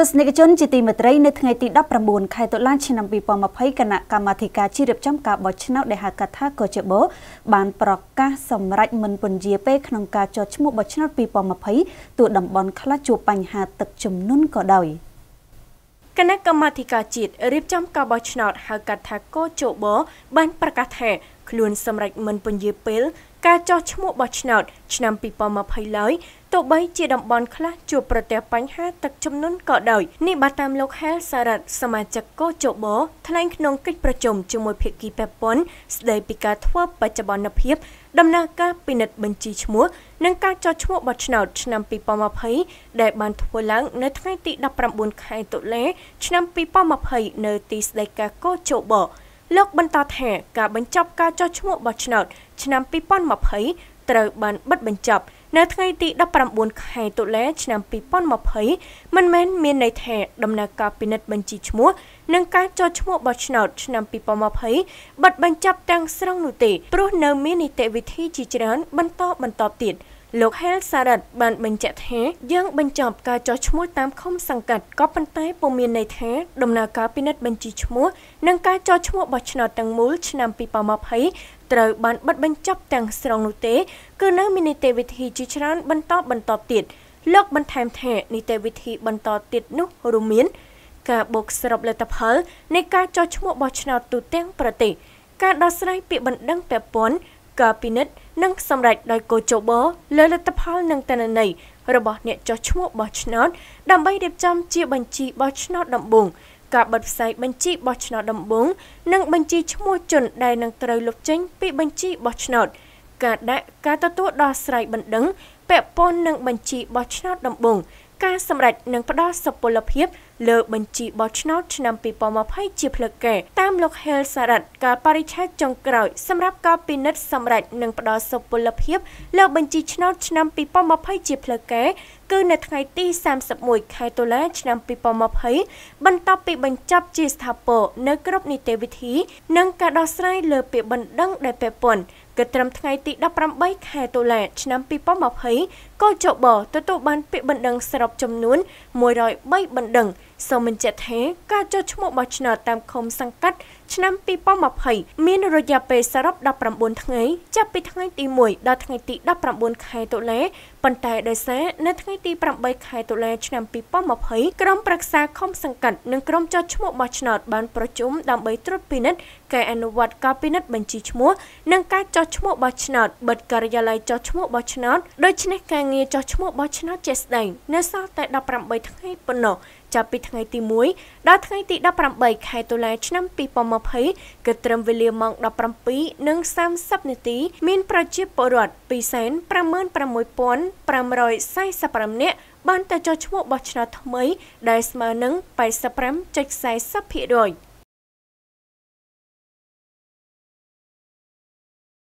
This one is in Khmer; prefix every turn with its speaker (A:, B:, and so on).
A: ទស្សនិកជនជាទីមេត្រីនៅថ្ងៃទី19ខែតុលាឆ្នាំ2020គណៈកម្មាធិការជាតិរៀបចំការបោះឆ្នោតដែលហៅកាត់ថាកជបបានប្រកាសសម្រេចមិនពន្យាពេលក្នុងការចុះឈ្មោះបោះឆ្នោត2020ទោះតំបន់ខ្លះជួបបញ្ហាទឹកជំនន់ក៏ដោយ។គណៈកម្មាធិការជាតិរៀបចំការបោះឆ្នោតហៅកាត់ថាកោជបបានប្រកាសថាខ្លួនសម្រេចមិនពន្យាពេលការចោះឈ្មោះបោះឆ្នោតឆ្នាំ2020ឡើយទោះបីជាតំបន់ខ្លះជួបប្រទះបញ្ហាទឹកជំនន់ក៏ដោយនេះបាទតាមលោកហែលសារ៉ាត់សមាជិកកោចបោថ្លែងក្នុងកិច្ចប្រជុំជាមួយភាគីពាក់ព័ន្ធស្ដីពីការធ្វើបច្ចុប្បន្នភាព ដំណើរការពិនិត្យបញ្ជីឈ្មោះ និងការចោះឈ្មោះបោះឆ្នោតឆ្នាំ2020ដែលបានធ្វើឡើងនៅថ្ងៃទី19ខែតុលាឆ្នាំ2020នៅទីស្តីការកោចបោលោកបន្តថាការបញ្ចប់ការចោះឈ្មោះបោះឆ្នោតឆ្នាំ2020ត្រូវបានបិទបញ្ចប់ នៅថ្ងៃទី19ខែតុលាឆ្នាំ2020មិនមែនមានន័យថាដំណើរការពិនិត្យបញ្ជីឈ្មោះនិងការចោះឈ្មោះបោះឆ្នោតឆ្នាំ2020បិទបញ្ចប់ទាំងស្រុងនោះទេព្រោះនៅមាននីតិវិធីជាច្រើន បន្តបន្តទៀត។លោក Hel Sarit បានបញ្ជាក់ថា យើងបញ្ចប់ការចោះឈ្មោះតាមខុំសង្កាត់ក៏ប៉ុន្តែពុំមានន័យថា ដំណើរការពិនិត្យបញ្ជីឈ្មោះនិងការចោះឈ្មោះបោះឆ្នោតទាំងមូលឆ្នាំ2020ត្រូវបានបិទបញ្ចប់ទាំងស្រុងនោះទេគឺនៅមាននីតិវិធី ជាច្រើនបន្តបន្តទៀតលោកបន្ថែមថា នីតិវិធីបន្តទៀតនោះរួមមានការបូកសរុបលទ្ធផលនៃការចោះឈ្មោះបោះឆ្នោតទូទាំងប្រទេសការដោះស្រាយពាក្យបណ្ដឹងពាក់ព័ន្ធក៏ពិនិត្យនិងសម្រេចដោយគោចបលើលទ្ធផលនិងតនន័យរបស់អ្នកចុះឈ្មោះបោះឆ្នោតដើម្បីរៀបចំជាបញ្ជីបោះឆ្នោតដំបូងការបិទផ្សាយបញ្ជីបោះឆ្នោតដំបូងនិងបញ្ជីឈ្មោះជនដែលនឹងត្រូវលុបចេញពីបញ្ជីបោះឆ្នោតការដាក់ការទទួលដោះស្រាយបណ្ដឹងពាក់ព័ន្ធនឹងបញ្ជីបោះឆ្នោតដំបូងការសម្រេចនឹងផ្ដល់សុពលភាពលើបញ្ជីបោះឆ្នោតឆ្នាំ2020ជាផ្លូវការតាមលោកហេលសារ៉ាត់កាលបរិច្ឆេទចុងក្រោយសម្រាប់ការពិនិត្យសម្រេចនឹងផ្ដល់សុពលភាពលើបញ្ជីឆ្នោតឆ្នាំ2020ជាផ្លូវការគឺនៅថ្ងៃទី31ខែតុលាឆ្នាំ2020បន្ទាប់ពីបញ្ចប់ជាស្ថាពរនៅក្របនីតិវិធី និងការដោះស្រាយលើពាក្យបណ្ដឹងដែលពាក់ព័ន្ធគិតត្រឹមថ្ងៃទី18ខែតុលាឆ្នាំ2020កោជបទទួលបានពាក្យបណ្ដឹងសរុបចំនួន103បណ្ដឹងសូមបញ្ជាក់ថាការចុះឈ្មោះបោះឆ្នោតតាមឃុំសង្កាត់ឆ្នាំ2020មានរយៈពេលសរុប19ថ្ងៃចាប់ពីថ្ងៃទី1ដល់ថ្ងៃទី19ខែតុលាប៉ុន្តែដោយសារនៅថ្ងៃទី8ខែតុលាឆ្នាំ2020ក្រុមប្រឹក្សាឃុំសង្កាត់និងក្រុមចុះឈ្មោះបោះឆ្នោតបានប្រជុំដើម្បីត្រួតពិនិត្យការអនុវត្តការពិនិត្យបញ្ជីឈ្មោះនិងការចុះឈ្មោះបោះឆ្នោតបិទការិយាល័យចុះឈ្មោះបោះឆ្នោតដូច្នេះការងារចុះឈ្មោះបោះឆ្នោតជាក់ស្ដែងនៅសល់តែ18ថ្ងៃប៉ុណ្ណោះចាប់ពីថ្ងៃទី1ដល់ថ្ងៃទី18ខែតុលាឆ្នាំ2020គឺត្រឹមវេលាម៉ោង17:30នាទី មានប្រជាពលរដ្ឋ256,545នាក់បានទៅចុះឈ្មោះបោះឆ្នោតថ្មីដែលស្មើនឹង85.40%។